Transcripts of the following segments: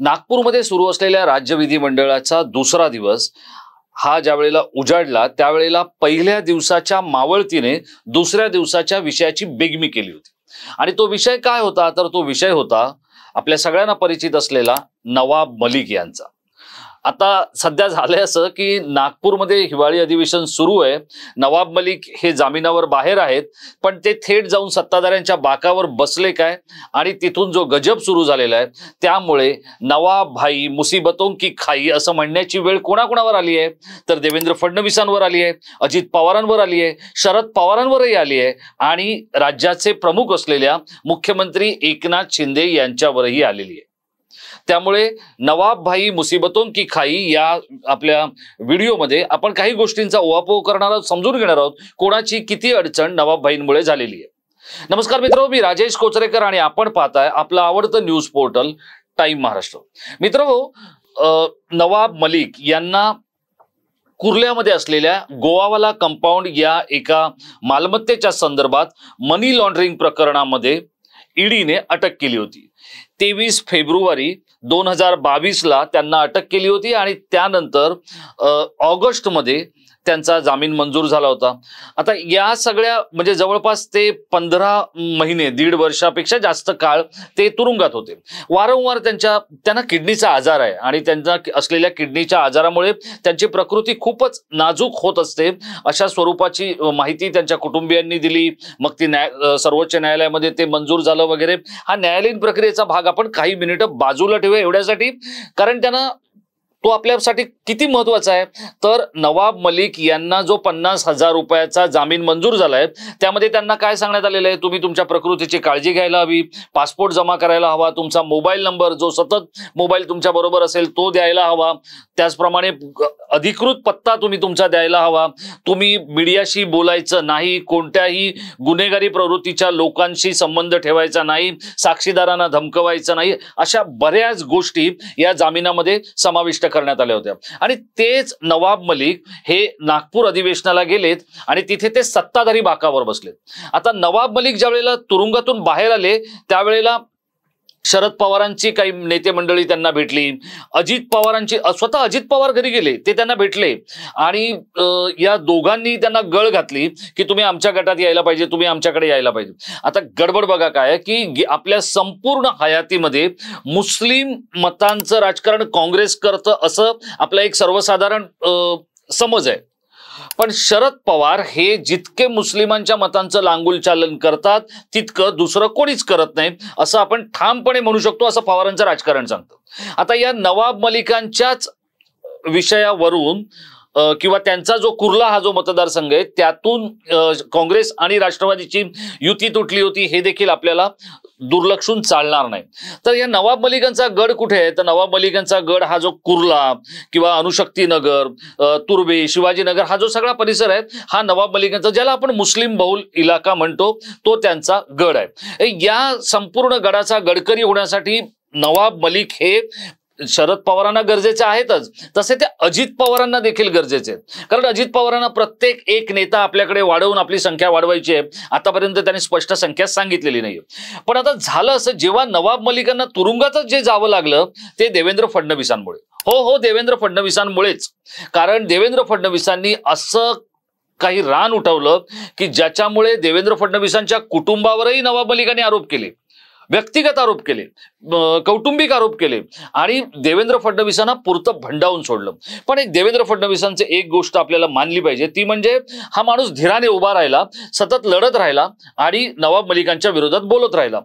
नागपूरमध्ये सुरू असलेल्या राज्य विधिमंडळाचा दुसरा दिवस हा ज्यावेळेला उजाडला त्यावेळेला पहिल्या दिवसाच्या मावळतीने दुसऱ्या दिवसाच्या विषयाची बेगमी केली होती आणि तो विषय काय होता तर तो विषय होता आपल्या सगळ्यांना परिचित असलेला नवाब मलिक यांचा आता सध्या झालंय असं की नागपूरमध्ये हिवाळी अधिवेशन सुरू आहे नवाब मलिक हे जामिनावर बाहेर आहेत पण ते थेट जाऊन सत्ताधाऱ्यांच्या बाकावर बसले काय आणि तिथून जो गजब सुरू झालेला आहे त्यामुळे नवाब भाई मुसीबतों की खाई असं म्हणण्याची वेळ कोणाकोणावर आली आहे तर देवेंद्र फडणवीसांवर आली आहे अजित पवारांवर आली आहे शरद पवारांवरही आली आहे आणि राज्याचे प्रमुख असलेल्या मुख्यमंत्री एकनाथ शिंदे यांच्यावरही आलेली आहे त्यामुळे नवाब भाई मुसीबतों की खाई या आपल्या व्हिडिओमध्ये आपण काही गोष्टींचा ओहापोह करणार आहोत समजून घेणार आहोत कोणाची किती अडचण नवाब भाईंमुळे झालेली आहे नमस्कार मित्र मी राजेश कोचरेकर आणि आपण पाहताय आपलं आवडतं न्यूज पोर्टल टाइम महाराष्ट्र मित्र नवाब मलिक यांना कुर्ल्यामध्ये असलेल्या गोवावाला कंपाऊंड या एका मालमत्तेच्या संदर्भात मनी लॉन्ड्रिंग प्रकरणामध्ये ईडीने अटक केली होती तेवीस फेब्रुवारी दोन हजार बावीसला त्यांना अटक केली होती आणि त्यानंतर ऑगस्टमध्ये त्यांचा जामीन मंजूर झाला होता आता या सगळ्या म्हणजे जवळपास ते पंधरा महिने दीड वर्षापेक्षा जास्त काळ ते तुरुंगात होते वारंवार त्यांच्या त्यांना किडनीचा आजार आहे आणि त्यांना असलेल्या किडनीच्या आजारामुळे त्यांची प्रकृती खूपच नाजूक होत असते अशा स्वरूपाची माहिती त्यांच्या कुटुंबियांनी दिली मग ती न्याय सर्वोच्च न्यायालयामध्ये ते मंजूर झालं वगैरे हा न्यायालयीन प्रक्रियेचा भाग आपण काही मिनिटं बाजूला ठेवूया एवढ्यासाठी कारण त्यांना तो आपल्यासाठी किती महत्वाचा आहे तर नवाब मलिक यांना जो पन्नास हजार रुपयाचा जामीन मंजूर झाला आहे त्यामध्ये त्यांना काय सांगण्यात आलेलं आहे तुम्ही तुमच्या प्रकृतीची काळजी घ्यायला हवी पासपोर्ट जमा करायला हवा तुमचा मोबाईल नंबर जो सतत मोबाईल तुमच्या बरोबर असेल तो द्यायला हवा त्याचप्रमाणे अधिकृत पत्ता तुम्ही तुमचा द्यायला हवा तुम्ही मीडियाशी बोलायचं नाही कोणत्याही गुन्हेगारी प्रवृत्तीच्या लोकांशी संबंध ठेवायचा नाही साक्षीदारांना धमकवायचं नाही अशा बऱ्याच गोष्टी या जामिनामध्ये समाविष्ट करण्यात आल्या होत्या आणि तेच नवाब मलिक हे नागपूर अधिवेशनाला गेलेत आणि तिथे ते सत्ताधारी बाकावर बसलेत आता नवाब मलिक ज्या वेळेला तुरुंगातून बाहेर आले त्यावेळेला शरद पवारांची काही नेते मंडळी त्यांना भेटली अजित पवारांची स्वतः अजित पवार घरी गेले ते त्यांना भेटले आणि या दोघांनी त्यांना गळ घातली की तुम्ही आमच्या गटात यायला पाहिजे तुम्ही आमच्याकडे यायला पाहिजे आता गडबड बघा काय की आपल्या संपूर्ण हयातीमध्ये मुस्लिम मतांचं राजकारण काँग्रेस करतं असं आपला एक सर्वसाधारण समज आहे पण शरद पवार हे जितके मुस्लिमांच्या मतांचं चालन करतात तितकं दुसरं कोणीच करत नाही असं आपण ठामपणे म्हणू शकतो असं पवारांचं राजकारण सांगतो आता या नवाब मलिकांच्याच विषयावरून किंवा त्यांचा जो कुर्ला हा जो मतदारसंघ आहे त्यातून काँग्रेस आणि राष्ट्रवादीची युती तुटली होती हे देखील आपल्याला दुर्लक्षून चालणार नाही तर या नवाब मलिकांचा गड कुठे आहे तर नवाब मलिकांचा गड हा जो कुर्ला किंवा अणुशक्तीनगर तुर्बे शिवाजीनगर हा जो सगळा परिसर आहे हा नवाब मलिकांचा ज्याला आपण मुस्लिम बहुल इलाका म्हणतो तो त्यांचा गड आहे या संपूर्ण गडाचा गडकरी होण्यासाठी नवाब मलिक हे शरद पवारांना गरजेचे आहेतच तसे ते अजित पवारांना देखील गरजेचे आहेत कारण अजित पवारांना प्रत्येक एक नेता आपल्याकडे वाढवून आपली संख्या वाढवायची आहे आतापर्यंत त्यांनी स्पष्ट संख्या सांगितलेली नाही पण आता झालं असं जेव्हा नवाब मलिकांना तुरुंगातच जे जावं लागलं ते देवेंद्र फडणवीसांमुळे हो हो देवेंद्र फडणवीसांमुळेच कारण देवेंद्र फडणवीसांनी असं काही रान उठवलं की ज्याच्यामुळे देवेंद्र फडणवीसांच्या कुटुंबावरही नवाब मलिकांनी आरोप केले व्यक्तिगत आरोप केले कौटुंबिक आरोप केले आणि देवेंद्र फडणवीसांना पुरतं भंडावून सोडलं पण एक देवेंद्र फडणवीसांचे एक गोष्ट आपल्याला मानली पाहिजे ती म्हणजे हा माणूस धीराने उभा राहिला सतत लढत राहिला आणि नवाब मलिकांच्या विरोधात बोलत राहिला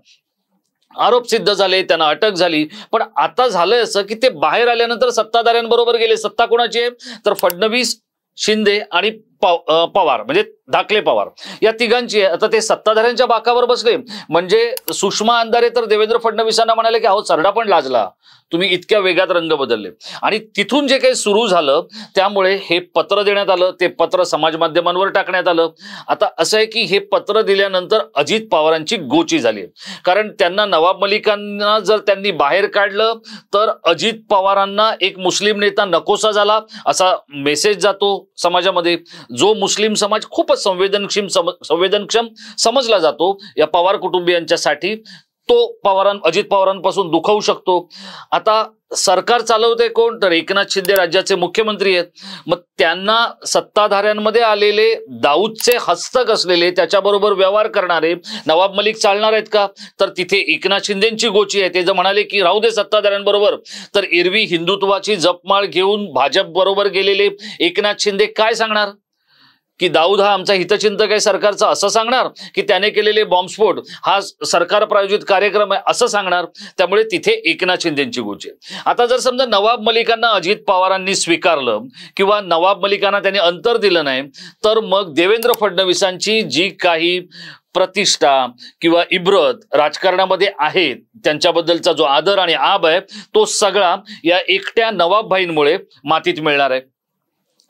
आरोप सिद्ध झाले त्यांना अटक झाली पण आता झालंय असं की ते बाहेर आल्यानंतर सत्ताधाऱ्यांबरोबर गेले सत्ता कोणाची आहे तर फडणवीस शिंदे आणि पवार म्हणजे धाकले पवार या तिघांची आता ते सत्ताधाऱ्यांच्या बाकावर बसले म्हणजे सुषमा अंधारे तर देवेंद्र फडणवीसांना म्हणाले की अहो सरडा पण लाजला तुम्ही इतक्या वेगात रंग बदलले आणि तिथून जे काही सुरू झालं त्यामुळे हे पत्र देण्यात आलं ते पत्र समाज माध्यमांवर टाकण्यात आलं आता असं आहे की हे पत्र दिल्यानंतर अजित पवारांची गोची झाली कारण त्यांना नवाब मलिकांना जर त्यांनी बाहेर काढलं तर अजित पवारांना एक मुस्लिम नेता नकोसा झाला असा मेसेज जातो समाजामध्ये जो मुस्लिम समाज खूपच संवेदनक्षम समज संवेदनक्षम समजला जातो या पवार कुटुंबियांच्यासाठी तो पवारां अजित पवारांपासून दुखावू शकतो आता सरकार चालवते कोण तर एकनाथ शिंदे राज्याचे मुख्यमंत्री आहेत मग त्यांना सत्ताधाऱ्यांमध्ये आलेले दाऊदचे हस्तक असलेले त्याच्याबरोबर व्यवहार करणारे नवाब मलिक चालणार आहेत का तर तिथे एकनाथ शिंदेची गोची आहे ते जर म्हणाले की राहू दे सत्ताधाऱ्यांबरोबर तर एरवी हिंदुत्वाची जपमाळ घेऊन भाजप बरोबर गेलेले एकनाथ शिंदे काय सांगणार की दाऊद हा आमचा हितचिंतक आहे सरकारचा असं सांगणार की त्याने केलेले बॉम्बस्फोट हा सरकार प्रायोजित कार्यक्रम आहे असं सांगणार त्यामुळे तिथे एकनाथ शिंदेची आहे आता जर समजा नवाब मलिकांना अजित पवारांनी स्वीकारलं किंवा नवाब मलिकांना त्यांनी अंतर दिलं नाही तर मग देवेंद्र फडणवीसांची जी काही प्रतिष्ठा किंवा इब्रत राजकारणामध्ये आहे त्यांच्याबद्दलचा जो आदर आणि आब आहे तो सगळा या एकट्या नवाबभाईंमुळे मातीत मिळणार आहे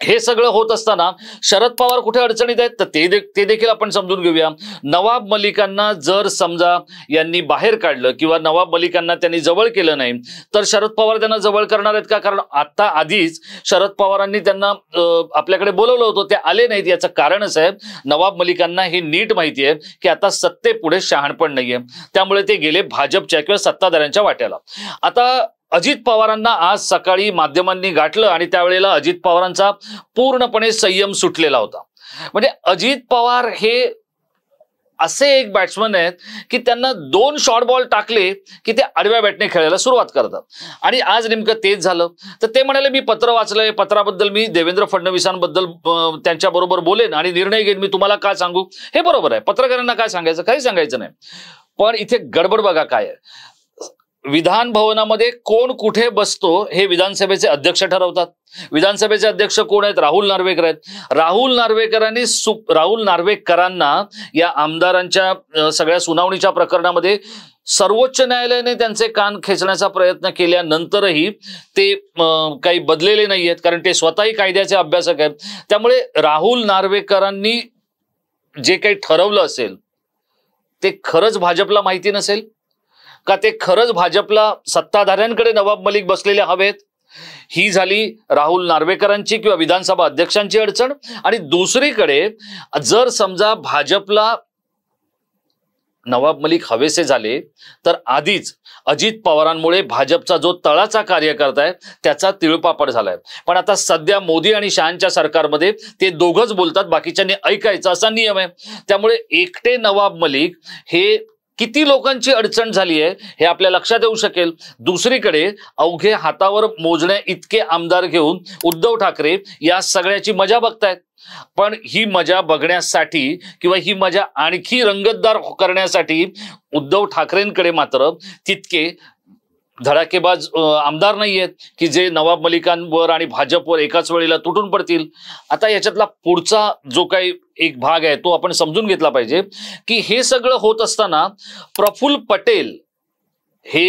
हे सगळं होत असताना शरद पवार कुठे अडचणीत आहेत तर ते दे, ते देखील आपण समजून घेऊया नवाब मलिकांना जर समजा यांनी बाहेर काढलं किंवा नवाब मलिकांना त्यांनी जवळ केलं नाही तर शरद पवार त्यांना जवळ करणार आहेत का कारण आता आधीच शरद पवारांनी त्यांना आपल्याकडे बोलवलं होतं ते आले नाहीत याचं कारणच आहे नवाब मलिकांना हे नीट माहिती आहे की आता सत्तेपुढे शहाणपण नाहीये त्यामुळे ते गेले भाजपच्या किंवा सत्ताधाऱ्यांच्या वाट्याला आता अजित पवारांना आज सकाळी माध्यमांनी गाठलं आणि त्यावेळेला अजित पवारांचा पूर्णपणे संयम सुटलेला होता म्हणजे अजित पवार हे असे एक बॅट्समन आहेत की त्यांना दोन शॉर्ट बॉल टाकले की ते आडव्या बॅटने खेळायला सुरुवात करतात आणि आज नेमकं तेच झालं तर ते म्हणाले मी पत्र वाचलंय पत्राबद्दल मी देवेंद्र फडणवीसांबद्दल त्यांच्याबरोबर बोलेन आणि निर्णय घेईन मी तुम्हाला काय सांगू हे बरोबर आहे पत्रकारांना काय सांगायचं काही सांगायचं नाही पण इथे गडबड बघा काय विधान भवनामध्ये कोण कुठे बसतो हे विधानसभेचे अध्यक्ष ठरवतात विधानसभेचे अध्यक्ष कोण आहेत राहुल नार्वेकर आहेत राहुल नार्वेकरांनी सु राहुल नार्वेकरांना या आमदारांच्या सगळ्या सुनावणीच्या प्रकरणामध्ये सर्वोच्च न्यायालयाने त्यांचे कान खेचण्याचा प्रयत्न केल्यानंतरही ते काही बदलेले नाही आहेत कारण ते स्वतःही कायद्याचे अभ्यासक आहेत त्यामुळे राहुल नार्वेकरांनी जे काही ठरवलं असेल ते खरंच भाजपला माहिती नसेल का ते खरंच भाजपला सत्ताधाऱ्यांकडे नवाब मलिक बसलेले हवेत ही झाली राहुल नार्वेकरांची किंवा विधानसभा अध्यक्षांची अडचण आणि दुसरीकडे जर समजा भाजपला नवाब मलिक हवेसे झाले तर आधीच अजित पवारांमुळे भाजपचा जो तळाचा कार्यकर्ता आहे त्याचा तिळपापड झालाय पण आता सध्या मोदी आणि शहांच्या सरकारमध्ये ते दोघंच बोलतात बाकीच्यांनी ऐकायचं असा नियम आहे त्यामुळे एकटे नवाब मलिक हे किती लोकांची अडचण झाली आहे हे आपल्या लक्षात येऊ शकेल दुसरीकडे अवघे हातावर मोजण्या इतके आमदार घेऊन उद्धव ठाकरे या सगळ्याची मजा बघतायत पण ही मजा बघण्यासाठी किंवा ही मजा आणखी रंगतदार करण्यासाठी उद्धव ठाकरेंकडे मात्र तितके धडाकेबाज आमदार नाही आहेत की जे नवाब मलिकांवर आणि भाजपवर एकाच वेळेला तुटून पडतील आता याच्यातला पुढचा जो काही एक भाग आहे तो आपण समजून घेतला पाहिजे की हे सगळं होत असताना प्रफुल्ल पटेल हे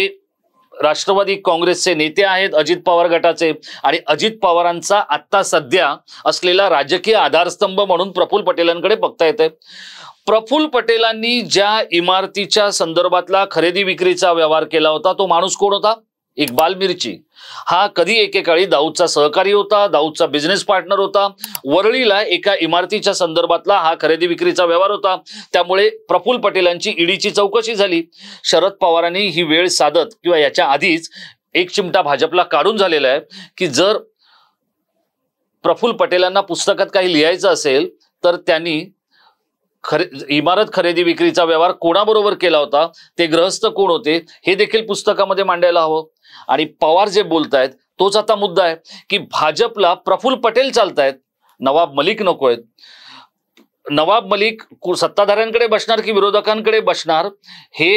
राष्ट्रवादी काँग्रेसचे नेते आहेत अजित पवार गटाचे आणि अजित पवारांचा आत्ता सध्या असलेला राजकीय आधारस्तंभ म्हणून प्रफुल पटेलांकडे बघता येते प्रफुल पटेलांनी ज्या इमारतीच्या संदर्भातला खरेदी विक्रीचा व्यवहार केला होता तो माणूस कोण होता इक्बाल मिरची हा कधी एकेकाळी दाऊदचा सहकारी होता दाऊदचा बिझनेस पार्टनर होता वरळीला एका इमारतीच्या संदर्भातला हा खरेदी विक्रीचा व्यवहार होता त्यामुळे प्रफुल पटेलांची ईडीची चौकशी झाली शरद पवारांनी ही वेळ साधत किंवा याच्या आधीच एक चिमटा भाजपला काढून झालेला आहे की जर प्रफुल पटेलांना पुस्तकात काही लिहायचं असेल तर त्यांनी खरे इमारत खरेदी विक्रीचा व्यवहार कोणाबरोबर केला होता ते ग्रहस्थ कोण होते हे देखील पुस्तकामध्ये मांडायला हवं आणि पवार जे बोलतायत तोच आता मुद्दा आहे की भाजपला प्रफुल्ल पटेल चालतायत नवाब मलिक नको आहेत नवाब मलिक सत्ताधाऱ्यांकडे बसणार की विरोधकांकडे बसणार हे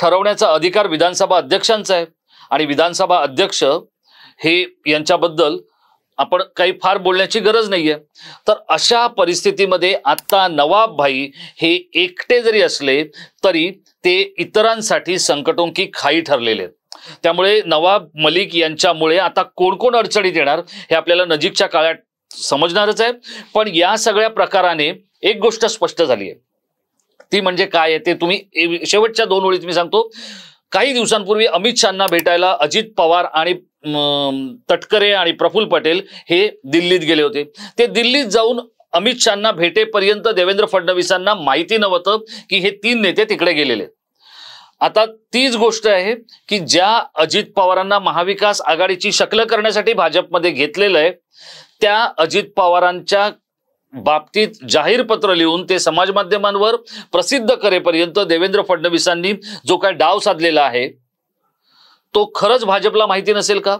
ठरवण्याचा अधिकार विधानसभा अध्यक्षांचा आहे आणि विधानसभा अध्यक्ष हे यांच्याबद्दल आपण काही फार बोलण्याची गरज नाहीये तर अशा परिस्थितीमध्ये आत्ता नवाब भाई हे एकटे जरी असले तरी ते इतरांसाठी संकटोंकी खाई ठरलेले त्यामुळे नवाब मलिक यांच्यामुळे आता कोण कोण अडचणीत येणार हे आपल्याला नजीकच्या काळात समजणारच आहे पण या सगळ्या प्रकाराने एक गोष्ट स्पष्ट झाली आहे ती म्हणजे काय आहे ते तुम्ही शेवटच्या दोन ओळीत मी सांगतो काही दिवसांपूर्वी अमित शहांना भेटायला अजित पवार आणि तटकरे आणि प्रफुल्ल पटेल हे दिल्लीत गेले होते ते दिल्लीत जाऊन अमित शहाना भेटेपर्यंत देवेंद्र फडणवीसांना माहिती नव्हतं की हे तीन नेते तिकडे गेलेले आता तीच गोष्ट आहे की ज्या अजित पवारांना महाविकास आघाडीची शकल करण्यासाठी भाजपमध्ये घेतलेलं आहे त्या अजित पवारांच्या बाबतीत जाहीर पत्र लिहून ते समाज माध्यमांवर प्रसिद्ध करेपर्यंत देवेंद्र फडणवीसांनी जो काय डाव साधलेला आहे तो खरंच भाजपला माहिती नसेल का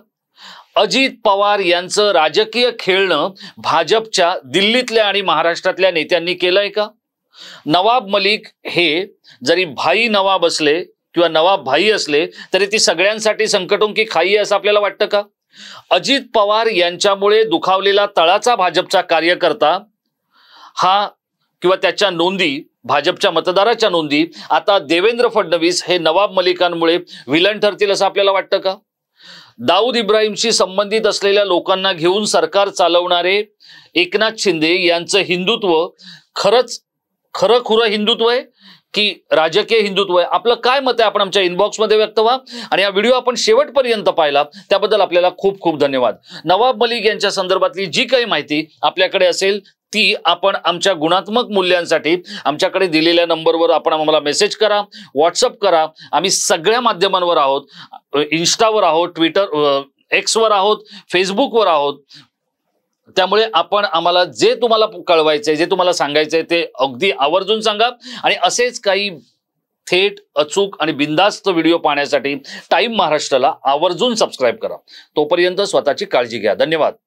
अजित पवार यांचं राजकीय खेळणं भाजपच्या दिल्लीतल्या आणि महाराष्ट्रातल्या नेत्यांनी केलंय का नवाब मलिक हे जरी भाई नवाब असले किंवा नवाब भाई असले तरी ती सगळ्यांसाठी संकटोंकी खाई असं आपल्याला वाटतं का अजित पवार यांच्यामुळे दुखावलेला तळाचा भाजपचा कार्यकर्ता हा किंवा त्याच्या नोंदी भाजपच्या मतदाराच्या नोंदी आता देवेंद्र फडणवीस हे नवाब मलिकांमुळे विलन ठरतील असं आपल्याला वाटतं का दाऊद इब्राहिमशी संबंधित असलेल्या लोकांना घेऊन सरकार चालवणारे एकनाथ शिंदे यांचं हिंदुत्व खरंच खरं खुरं हिंदुत्व आहे की राजकीय हिंदुत्व आहे आपलं काय मत आहे आपण आमच्या इनबॉक्समध्ये व्यक्त व्हा आणि हा व्हिडिओ आपण शेवटपर्यंत पाहिला त्याबद्दल आपल्याला खूप खूप धन्यवाद नवाब मलिक यांच्या संदर्भातली जी काही माहिती आपल्याकडे असेल ती आपण आमच्या गुणात्मक मूल्यांसाठी आमच्याकडे दिलेल्या नंबरवर आपण आम्हाला मेसेज करा व्हॉट्सअप करा आम्ही सगळ्या माध्यमांवर आहोत इन्स्टावर आहोत ट्विटर एक्सवर आहोत फेसबुकवर आहोत त्यामुळे आपण आम्हाला जे तुम्हाला आहे जे तुम्हाला आहे ते अगदी आवर्जून सांगा आणि असेच काही थेट अचूक आणि बिंदास्त व्हिडिओ पाहण्यासाठी टाईम महाराष्ट्राला आवर्जून सबस्क्राईब करा तोपर्यंत स्वतःची काळजी घ्या धन्यवाद